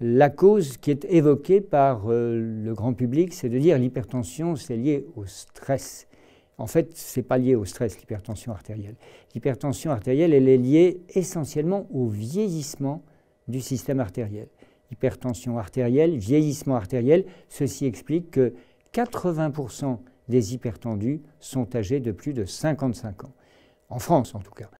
la cause qui est évoquée par euh, le grand public, c'est de dire l'hypertension, c'est lié au stress. En fait, ce n'est pas lié au stress, l'hypertension artérielle. L'hypertension artérielle, elle est liée essentiellement au vieillissement du système artériel. Hypertension artérielle, vieillissement artériel, ceci explique que 80% des hypertendus sont âgés de plus de 55 ans. En France, en tout cas.